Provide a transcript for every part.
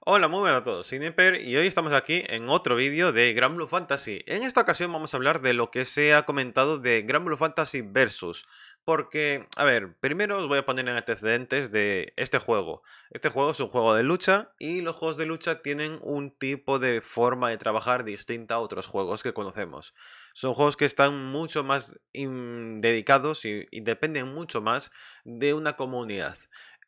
Hola, muy buenas a todos, soy y hoy estamos aquí en otro vídeo de Granblue Blue Fantasy. En esta ocasión vamos a hablar de lo que se ha comentado de Granblue Blue Fantasy Versus. Porque, a ver, primero os voy a poner en antecedentes de este juego. Este juego es un juego de lucha y los juegos de lucha tienen un tipo de forma de trabajar distinta a otros juegos que conocemos. Son juegos que están mucho más dedicados y dependen mucho más de una comunidad.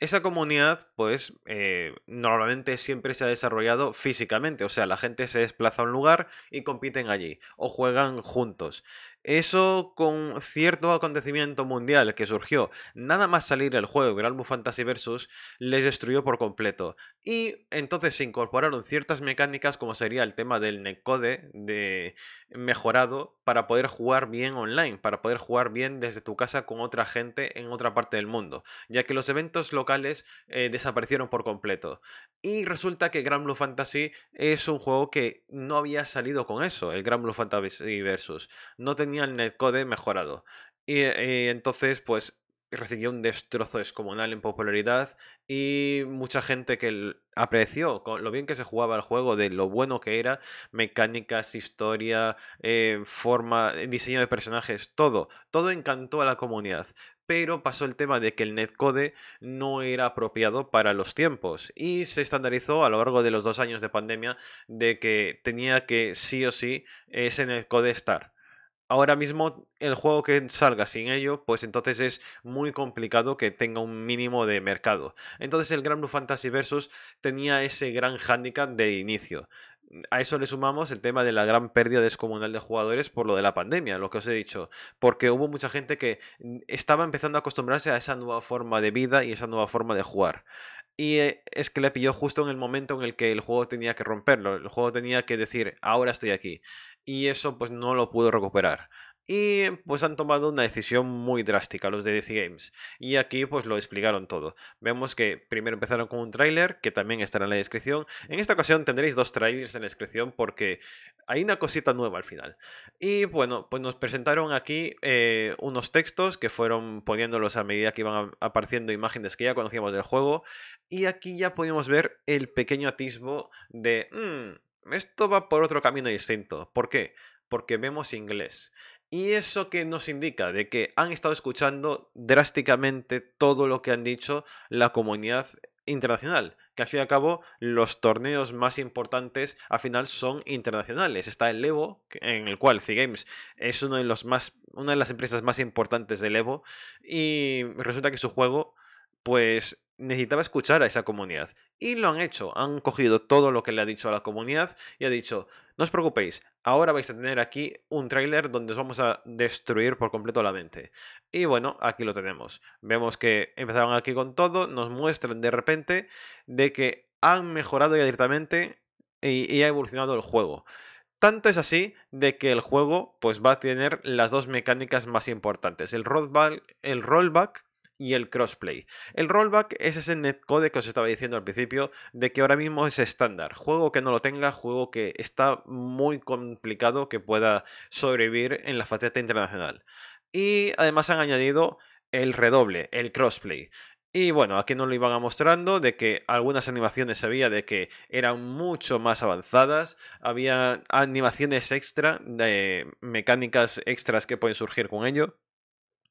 Esa comunidad, pues, eh, normalmente siempre se ha desarrollado físicamente, o sea, la gente se desplaza a un lugar y compiten allí, o juegan juntos. Eso con cierto acontecimiento mundial que surgió nada más salir el juego Grand Blue Fantasy Versus, les destruyó por completo. Y entonces se incorporaron ciertas mecánicas como sería el tema del NECODE de mejorado para poder jugar bien online, para poder jugar bien desde tu casa con otra gente en otra parte del mundo, ya que los eventos locales eh, desaparecieron por completo. Y resulta que Grand Blue Fantasy es un juego que no había salido con eso, el Grand Blue Fantasy Versus. No tenía el netcode mejorado. Y, entonces, pues recibió un destrozo descomunal en popularidad y mucha gente que apreció lo bien que se jugaba el juego, de lo bueno que era, mecánicas, historia, eh, forma, eh, diseño de personajes, todo, todo encantó a la comunidad. Pero pasó el tema de que el netcode no era apropiado para los tiempos y se estandarizó a lo largo de los dos años de pandemia de que tenía que sí o sí ese netcode estar ahora mismo el juego que salga sin ello, pues entonces es muy complicado que tenga un mínimo de mercado. Entonces el Gran Blue Fantasy Versus tenía ese gran handicap de inicio. A eso le sumamos el tema de la gran pérdida descomunal de jugadores por lo de la pandemia, lo que os he dicho, porque hubo mucha gente que estaba empezando a acostumbrarse a esa nueva forma de vida y esa nueva forma de jugar. Y eh, es que le pilló justo en el momento en el que el juego tenía que romperlo, el juego tenía que decir, ahora estoy aquí y eso pues no lo pudo recuperar. Y pues han tomado una decisión muy drástica los de DC Games. Y aquí pues lo explicaron todo. Vemos que primero empezaron con un tráiler que también estará en la descripción. En esta ocasión tendréis dos trailers en la descripción porque hay una cosita nueva al final. Y bueno, pues nos presentaron aquí eh, unos textos que fueron poniéndolos a medida que iban apareciendo imágenes que ya conocíamos del juego. Y aquí ya podemos ver el pequeño atisbo de... Mm, esto va por otro camino distinto. ¿Por qué? Porque vemos inglés. Y eso que nos indica de que han estado escuchando drásticamente todo lo que han dicho la comunidad internacional, que al fin y al cabo los torneos más importantes al final son internacionales. Está el Evo, en el cual C Games es uno de los más, una de las empresas más importantes del Evo, y resulta que su juego pues necesitaba escuchar a esa comunidad. Y lo han hecho. Han cogido todo lo que le ha dicho a la comunidad y ha dicho, no os preocupéis, ahora vais a tener aquí un tráiler donde os vamos a destruir por completo la mente. Y bueno, aquí lo tenemos. Vemos que empezaron aquí con todo, nos muestran de repente de que han mejorado ya directamente y, ha evolucionado el juego. Tanto es así de que el juego pues va a tener las dos mecánicas más importantes, el el rollback y el crossplay. El rollback es ese netcode que os estaba diciendo al principio de que ahora mismo es estándar. Juego que no lo tenga, juego que está muy complicado que pueda sobrevivir en la faceta internacional. Y además han añadido el redoble, el crossplay. Y bueno, aquí nos lo iban a mostrando de que algunas animaciones había de que eran mucho más avanzadas, había animaciones extra, de mecánicas extras que pueden surgir con ello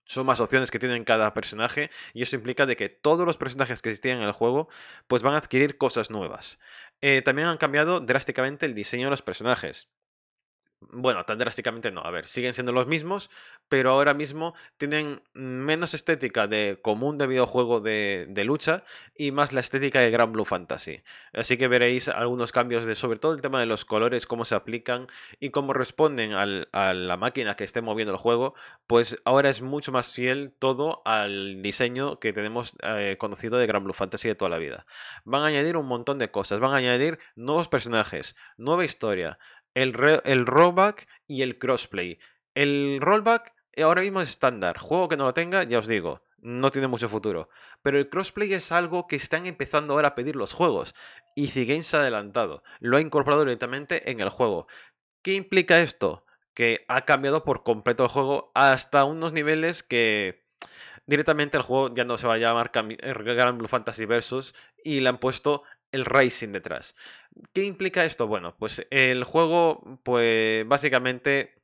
son más opciones que tienen cada personaje y eso implica de que todos los personajes que existían en el juego pues van a adquirir cosas nuevas. Eh, también han cambiado drásticamente el diseño de los personajes bueno, tan drásticamente no, a ver, siguen siendo los mismos, pero ahora mismo tienen menos estética de común de videojuego de, lucha y más la estética de Grand Blue Fantasy. Así que veréis algunos cambios de, sobre todo el tema de los colores, cómo se aplican y cómo responden a la máquina que esté moviendo el juego, pues ahora es mucho más fiel todo al diseño que tenemos eh, conocido de Grand Blue Fantasy de toda la vida. Van a añadir un montón de cosas, van a añadir nuevos personajes, nueva historia, el, rollback y el crossplay. El rollback eh, ahora mismo es estándar. Juego que no lo tenga, ya os digo, no tiene mucho futuro. Pero el crossplay es algo que están empezando ahora a pedir los juegos. Y Games ha adelantado, lo ha incorporado directamente en el juego. ¿Qué implica esto? Que ha cambiado por completo el juego hasta unos niveles que directamente el juego ya no se va a llamar eh, Grand Blue Fantasy Versus y le han puesto el racing detrás. ¿Qué implica esto? Bueno, pues el juego, pues básicamente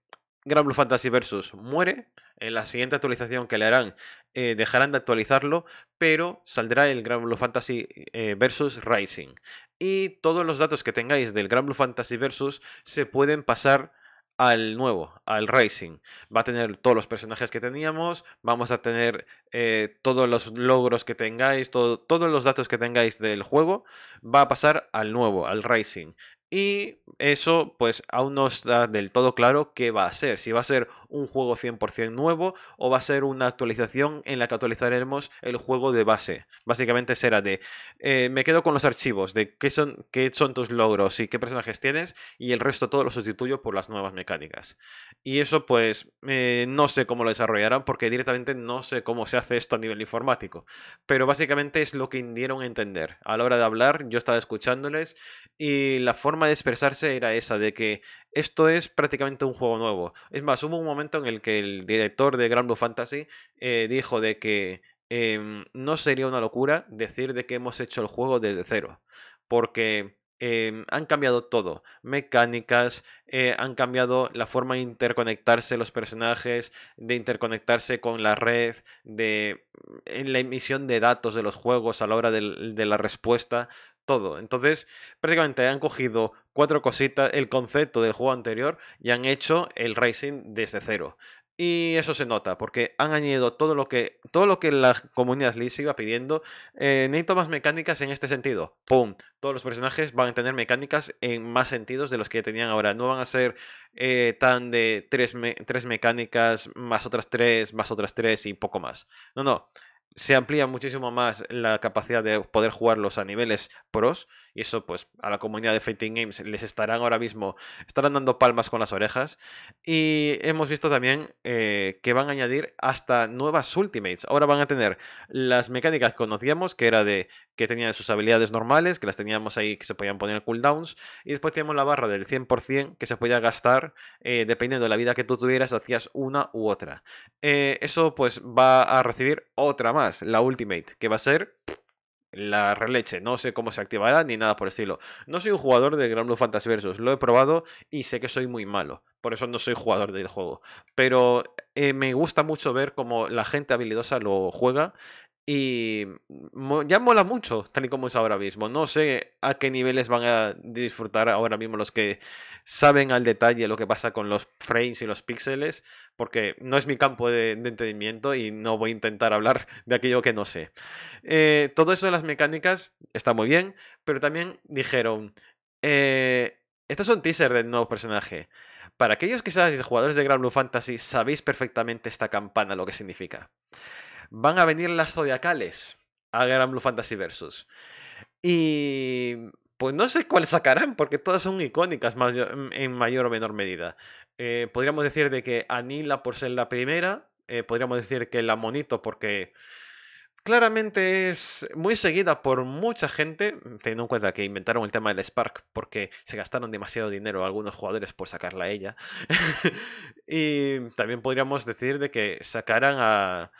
Gran Blue Fantasy Versus muere. En la siguiente actualización que le harán, eh, dejarán de actualizarlo, pero saldrá el Gran Blue Fantasy vs eh, Versus Rising. Y todos los datos que tengáis del Gran Blue Fantasy Versus se pueden pasar al nuevo, al Racing. Va a tener todos los personajes que teníamos, vamos a tener eh, todos los logros que tengáis, todo, todos los datos que tengáis del juego, va a pasar al nuevo, al Racing. Y eso pues aún no está del todo claro qué va a ser. Si va a ser un juego 100% nuevo o va a ser una actualización en la que actualizaremos el juego de base. Básicamente será de, eh, me quedo con los archivos de qué son, qué son tus logros y qué personajes tienes y el resto todo lo sustituyo por las nuevas mecánicas. Y eso pues eh, no sé cómo lo desarrollarán porque directamente no sé cómo se hace esto a nivel informático. Pero básicamente es lo que indieron a entender. A la hora de hablar yo estaba escuchándoles y la forma de expresarse era esa de que esto es prácticamente un juego nuevo. Es más, hubo un momento en el que el director de Grand Blue Fantasy eh, dijo de que em, no sería una locura decir de que hemos hecho el juego desde cero, porque em, han cambiado todo, mecánicas, eh, han cambiado la forma de interconectarse los personajes, de interconectarse con la red, de en la emisión de datos de los juegos a la hora de la respuesta todo. Entonces, prácticamente han cogido cuatro cositas, el concepto del juego anterior, y han hecho el racing desde cero. Y eso se nota, porque han añadido todo lo que, todo lo que la comunidad League iba pidiendo. Eh, necesito más mecánicas en este sentido. ¡Pum! Todos los personajes van a tener mecánicas en más sentidos de los que tenían ahora. No van a ser eh, tan de tres, tres mecánicas, más otras tres, más otras tres y poco más. No, no se amplía muchísimo más la capacidad de poder jugarlos a niveles pros y eso, pues, a la comunidad de Fighting Games les estarán ahora mismo, estarán dando palmas con las orejas. Y hemos visto también eh, que van a añadir hasta nuevas Ultimates. Ahora van a tener las mecánicas que conocíamos, que era de que tenían sus habilidades normales, que las teníamos ahí, que se podían poner cooldowns. Y después teníamos la barra del 100% que se podía gastar, eh, dependiendo de la vida que tú tuvieras, hacías una u otra. Eh, eso, pues, va a recibir otra más, la Ultimate, que va a ser la releche. No sé cómo se activará ni nada por el estilo. No soy un jugador de Gran Blue Fantasy Versus. Lo he probado y sé que soy muy malo. Por eso no soy jugador del juego. Pero eh, me gusta mucho ver cómo la gente habilidosa lo juega. Y ya mola mucho, tal y como es ahora mismo. No sé a qué niveles van a disfrutar ahora mismo los que saben al detalle lo que pasa con los frames y los píxeles, porque no es mi campo de, entendimiento y no voy a intentar hablar de aquello que no sé. Eh, todo eso de las mecánicas está muy bien, pero también dijeron, eh, estos son teaser del nuevo personaje. Para aquellos que seáis jugadores de Gran Blue Fantasy, sabéis perfectamente esta campana lo que significa van a venir las zodiacales a Gran Blue Fantasy Versus. Y pues no sé cuál sacarán, porque todas son icónicas en mayor o menor medida. Eh, podríamos decir de que Anila por ser la primera, eh, podríamos decir que la Monito porque claramente es muy seguida por mucha gente, teniendo en cuenta que inventaron el tema del Spark porque se gastaron demasiado dinero algunos jugadores por sacarla a ella. y también podríamos decir de que sacaran a,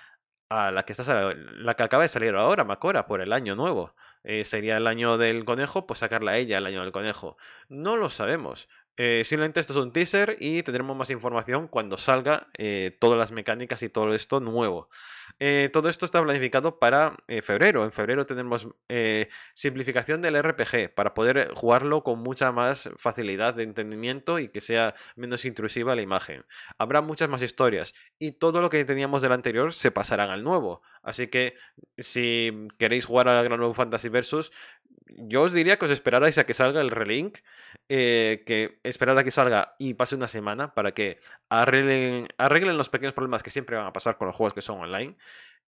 la que está la que acaba de salir ahora, Macora, por el año nuevo. Eh, sería el año del conejo, pues sacarla a ella el año del conejo. No lo sabemos. Eh, simplemente esto es un teaser y tendremos más información cuando salga eh, todas las mecánicas y todo esto nuevo. Eh, todo esto está planificado para febrero. En febrero tenemos simplificación del RPG para poder jugarlo con mucha más facilidad de entendimiento y que sea menos intrusiva la imagen. Habrá muchas más historias y todo lo que teníamos del anterior se pasará al nuevo. Así que si queréis jugar a Gran nuevo Fantasy Versus, yo os diría que os esperarais a que salga el relink, eh, que esperar a que salga y pase una semana para que arreglen, los pequeños problemas que siempre van a pasar con los juegos que son online.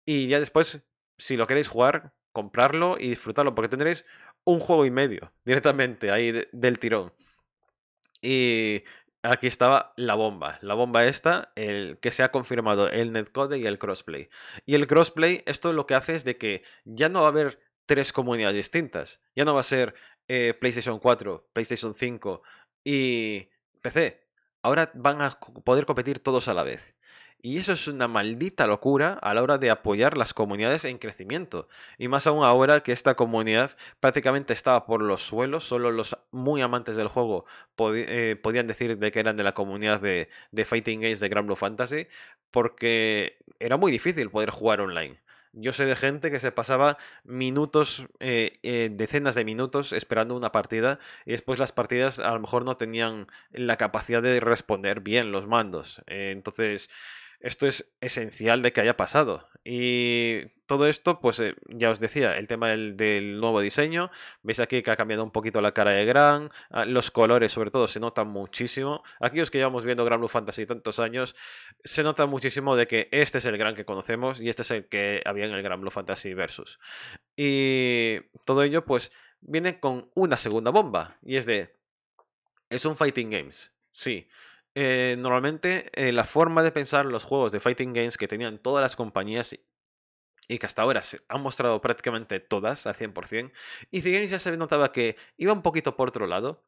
Y ya después, si lo queréis jugar, comprarlo y disfrutarlo, porque tendréis un juego y medio directamente ahí del tirón. Y aquí estaba la bomba. La bomba esta, el que se ha confirmado el netcode y el crossplay. Y el crossplay, esto lo que hace es de que ya no va a haber tres comunidades distintas. Ya no va a ser eh, PlayStation 4, PlayStation 5 y PC. Ahora van a poder competir todos a la vez. Y eso es una maldita locura a la hora de apoyar las comunidades en crecimiento. Y más aún ahora que esta comunidad prácticamente estaba por los suelos, solo los muy amantes del juego eh, podían decir de que eran de la comunidad de, Fighting Games de Grand Fantasy, porque era muy difícil poder jugar online. Yo sé de gente que se pasaba minutos, eh, eh, decenas de minutos esperando una partida y después las partidas a lo mejor no tenían la capacidad de responder bien los mandos. Eh, entonces, esto es esencial de que haya pasado. Y todo esto, pues eh, ya os decía, el tema del, nuevo diseño. Veis aquí que ha cambiado un poquito la cara de Gran. Ah, los colores, sobre todo, se notan muchísimo. Aquellos que llevamos viendo Gran Blue Fantasy tantos años, se nota muchísimo de que este es el Gran que conocemos y este es el que había en el Gran Blue Fantasy Versus. Y todo ello, pues, viene con una segunda bomba. Y es de. Es un Fighting Games. Sí. Eh, normalmente eh, la forma de pensar los juegos de fighting games que tenían todas las compañías y que hasta ahora se han mostrado prácticamente todas al 100%, y bien ya se notaba que iba un poquito por otro lado,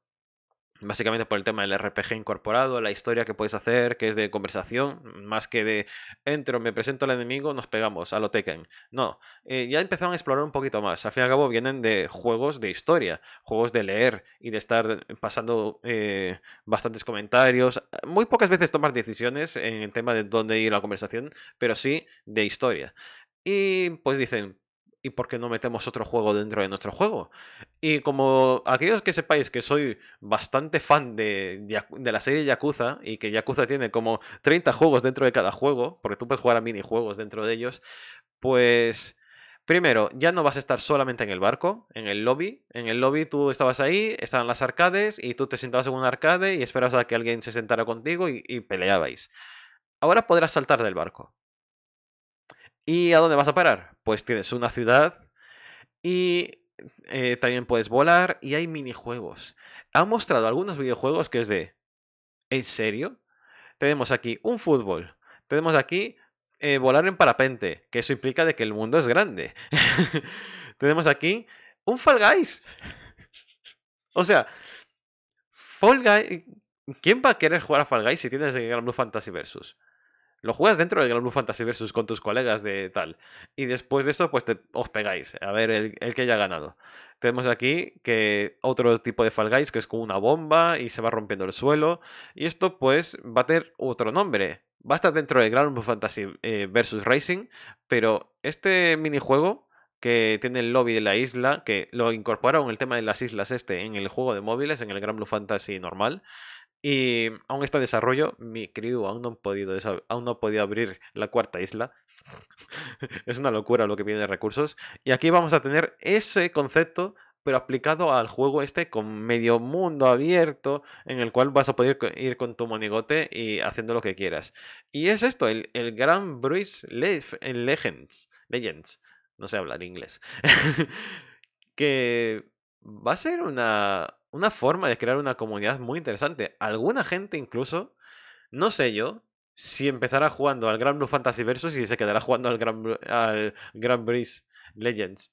Básicamente por el tema del RPG incorporado, la historia que puedes hacer, que es de conversación, más que de entro, me presento al enemigo, nos pegamos a lo Tekken. No, eh, ya empezaron a explorar un poquito más. Al fin y al cabo vienen de juegos de historia, juegos de leer y de estar pasando eh, bastantes comentarios. Muy pocas veces tomas decisiones en el tema de dónde ir a la conversación, pero sí de historia. Y pues dicen, ¿y por qué no metemos otro juego dentro de nuestro juego? Y como aquellos que sepáis que soy bastante fan de, la serie Yakuza y que Yakuza tiene como 30 juegos dentro de cada juego, porque tú puedes jugar a minijuegos dentro de ellos, pues... Primero, ya no vas a estar solamente en el barco, en el lobby. En el lobby tú estabas ahí, estaban las arcades y tú te sentabas en un arcade y esperabas a que alguien se sentara contigo y peleabais. Ahora podrás saltar del barco ¿Y a dónde vas a parar? Pues tienes una ciudad y eh, también puedes volar y hay minijuegos. Han mostrado algunos videojuegos que es de... ¿En serio? Tenemos aquí un fútbol. Tenemos aquí eh, volar en parapente, que eso implica de que el mundo es grande. Tenemos aquí un Fall Guys. o sea, Fall Guys... ¿Quién va a querer jugar a Fall Guys si tienes el Gran Blue Fantasy Versus? Lo juegas dentro del Gran Blue Fantasy Versus con tus colegas de tal. Y después de eso, pues te, os pegáis. A ver el, que haya ganado. Tenemos aquí que otro tipo de Fall Guys que es como una bomba y se va rompiendo el suelo. Y esto, pues, va a tener otro nombre. Va a estar dentro del Gran Blue Fantasy eh, Versus Racing. Pero este minijuego que tiene el lobby de la isla, que lo incorporaron el tema de las islas este en el juego de móviles, en el Gran Blue Fantasy normal. Y aún está en desarrollo, mi crew aún no han podido, aún no ha podido abrir la cuarta isla. es una locura lo que viene de recursos. Y aquí vamos a tener ese concepto, pero aplicado al juego este con medio mundo abierto, en el cual vas a poder ir con tu monigote y haciendo lo que quieras. Y es esto, el, Gran Bruce eh, Legends. Legends. No sé hablar inglés. que va a ser una una forma de crear una comunidad muy interesante. Alguna gente incluso, no sé yo, si empezará jugando al Gran Blue Fantasy Versus y se quedará jugando al Grand al Grand Breeze Legends.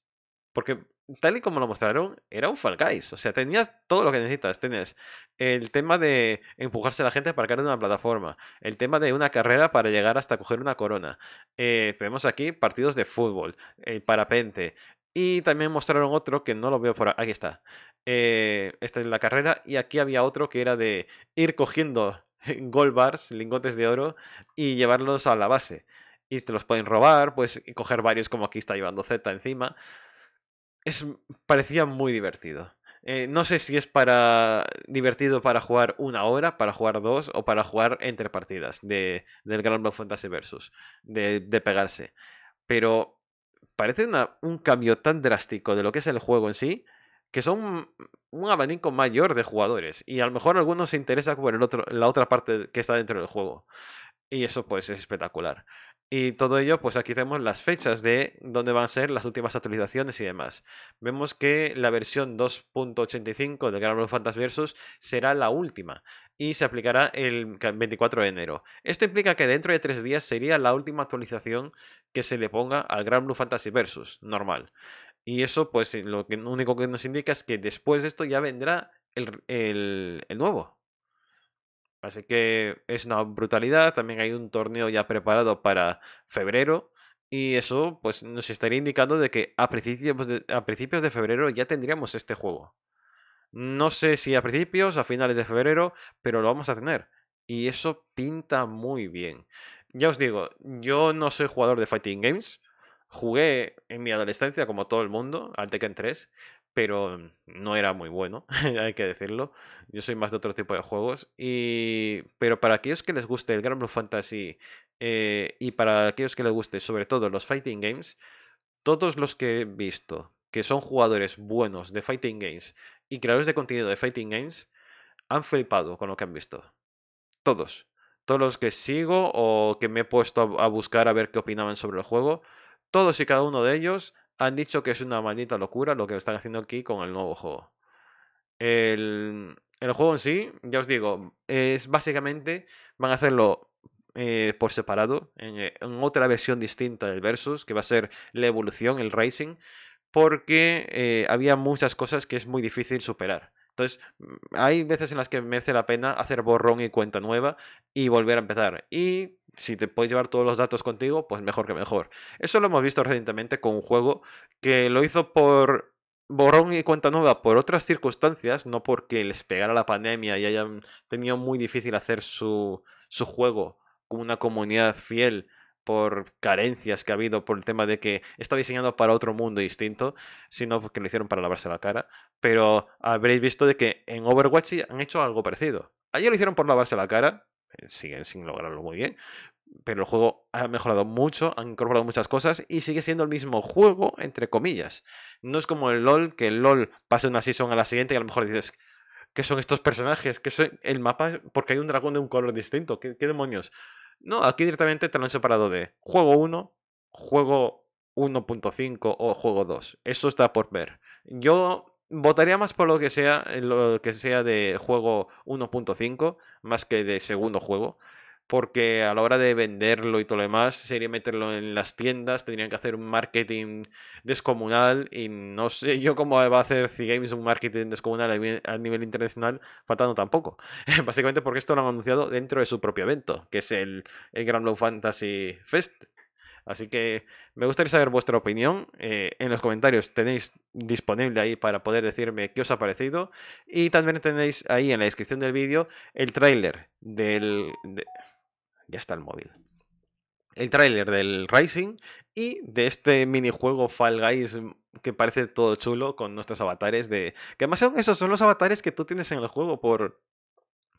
Porque tal y como lo mostraron, era un Fall O sea, tenías todo lo que necesitas. tienes el tema de empujarse a la gente para caer en una plataforma. El tema de una carrera para llegar hasta coger una corona. Eh, tenemos aquí partidos de fútbol, el eh, parapente, y también mostraron otro que no lo veo por aquí. está. Eh, esta es la carrera. Y aquí había otro que era de ir cogiendo gold bars, lingotes de oro, y llevarlos a la base. Y te los pueden robar, pues coger varios como aquí está llevando Z encima. Es, parecía muy divertido. Eh, no sé si es para divertido para jugar una hora, para jugar dos o para jugar entre partidas de, del Gran Blue Fantasy Versus, de pegarse. Pero parece un cambio tan drástico de lo que es el juego en sí, que son un abanico mayor de jugadores. Y a lo mejor algunos se interesa por la otra parte que está dentro del juego. Y eso pues es espectacular. Y todo ello, pues aquí vemos las fechas de dónde van a ser las últimas actualizaciones y demás. Vemos que la versión 2.85 de Gran Blue Fantasy Versus será la última y se aplicará el 24 de enero. Esto implica que dentro de tres días sería la última actualización que se le ponga al Gran Blue Fantasy Versus, normal. Y eso, pues, lo, lo único que nos indica es que después de esto ya vendrá el nuevo, Así que es una brutalidad. También hay un torneo ya preparado para febrero. Y eso pues nos estaría indicando de que a principios de, a principios de febrero ya tendríamos este juego. No sé si a principios, a finales de febrero, pero lo vamos a tener. Y eso pinta muy bien. Ya os digo, yo no soy jugador de Fighting Games. Jugué en mi adolescencia, como todo el mundo, al Tekken 3 pero no era muy bueno, hay que decirlo. Yo soy más de otro tipo de juegos. Y... Pero para aquellos que les guste el Gran Fantasy eh, y para aquellos que les guste sobre todo los Fighting Games, todos los que he visto que son jugadores buenos de Fighting Games y creadores de contenido de Fighting Games, han flipado con lo que han visto. Todos. Todos los que sigo o que me he puesto a buscar a ver qué opinaban sobre el juego, todos y cada uno de ellos han dicho que es una maldita locura lo que están haciendo aquí con el nuevo juego. El, juego en sí, ya os digo, es básicamente van a hacerlo eh, por separado, eh, en, otra versión distinta del Versus, que va a ser la evolución, el Racing, porque eh, había muchas cosas que es muy difícil superar. Entonces, hay veces en las que merece la pena hacer borrón y cuenta nueva y volver a empezar. Y si te puedes llevar todos los datos contigo, pues mejor que mejor. Eso lo hemos visto recientemente con un juego que lo hizo por borrón y cuenta nueva por otras circunstancias, no porque les pegara la pandemia y hayan tenido muy difícil hacer su, su juego con una comunidad fiel por carencias que ha habido por el tema de que está diseñado para otro mundo distinto, sino porque lo hicieron para lavarse la cara. Pero habréis visto de que en Overwatch han hecho algo parecido. Ayer lo hicieron por lavarse la cara, eh, siguen sin lograrlo muy bien, pero el juego ha mejorado mucho, han incorporado muchas cosas y sigue siendo el mismo juego, entre comillas. No es como el LOL, que el LOL pasa una season a la siguiente y a lo mejor dices, ¿qué son estos personajes? ¿Qué son el mapa? Porque hay un dragón de un color distinto, qué demonios? No, aquí directamente te lo han separado de juego 1, juego 1.5 o juego 2. Eso está por ver. Yo votaría más por lo que sea, lo que sea de juego 1.5 más que de segundo juego porque a la hora de venderlo y todo lo demás, sería meterlo en las tiendas, tendrían que hacer un marketing descomunal y no sé yo cómo va a hacer C-Games un marketing descomunal a nivel internacional, faltando tampoco. Básicamente porque esto lo han anunciado dentro de su propio evento, que es el, el Grand Fantasy Fest. Así que me gustaría saber vuestra opinión. Eh, en los comentarios tenéis disponible ahí para poder decirme qué os ha parecido. Y también tenéis ahí en la descripción del vídeo el trailer del ya está el móvil. El tráiler del Rising y de este minijuego Fall Guys mm, que parece todo chulo con nuestros avatares de... Que además son esos, son los avatares que tú tienes en el juego por,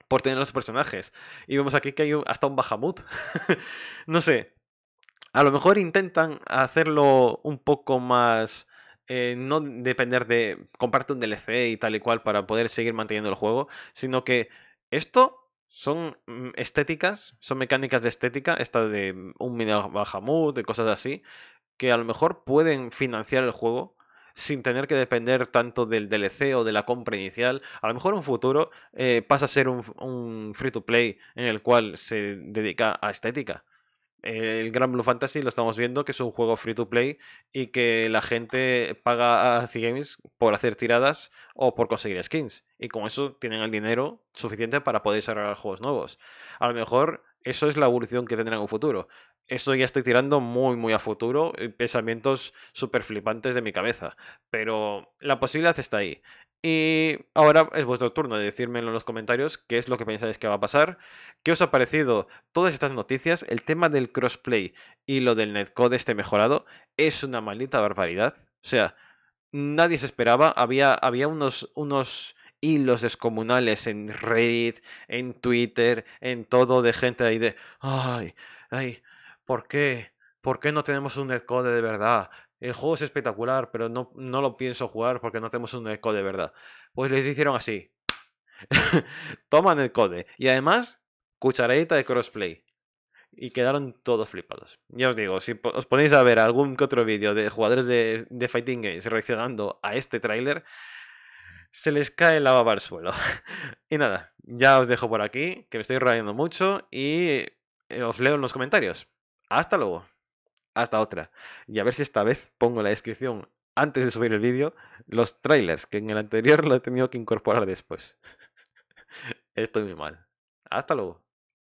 por tener los personajes. Y vemos aquí que hay hasta un Bahamut. no sé. A lo mejor intentan hacerlo un poco más... Eh, no depender de comprarte un DLC y tal y cual para poder seguir manteniendo el juego, sino que esto son mm, estéticas, son mecánicas de estética, esta de mm, un mini Bahamut, de cosas así, que a lo mejor pueden financiar el juego sin tener que depender tanto del DLC o de la compra inicial. A lo mejor en un futuro eh, pasa a ser un free to play en el cual se dedica a estética el Gran Blue Fantasy lo estamos viendo que es un juego free to play y que la gente paga a C-Games por hacer tiradas o por conseguir skins. Y con eso tienen el dinero suficiente para poder desarrollar juegos nuevos. A lo mejor eso es la evolución que tendrán en un futuro. Eso ya estoy tirando muy, muy a futuro, eh, pensamientos súper flipantes de mi cabeza. Pero la posibilidad está ahí. Y ahora es vuestro turno de decírmelo en los comentarios qué es lo que pensáis que va a pasar, qué os ha parecido todas estas noticias, el tema del crossplay y lo del netcode este mejorado es una maldita barbaridad. O sea, nadie se esperaba, había, había unos, unos hilos descomunales en Reddit, en Twitter, en todo de gente ahí de, ay, ay, ¿por qué? ¿Por qué no tenemos un netcode de verdad? el juego es espectacular, pero no, lo pienso jugar porque no tenemos un code de verdad. Pues les hicieron así. Toman el code. Y además, cucharadita de crossplay. Y quedaron todos flipados. Ya os digo, si os ponéis a ver algún que otro vídeo de jugadores de, de Fighting Games reaccionando a este tráiler, se les cae la baba al suelo. y nada, ya os dejo por aquí, que me estoy rayando mucho y eh, os leo en los comentarios. Hasta luego hasta otra. Y a ver si esta vez pongo en la descripción, antes de subir el vídeo, los trailers, que en el anterior lo he tenido que incorporar después. Estoy muy mal. Hasta luego.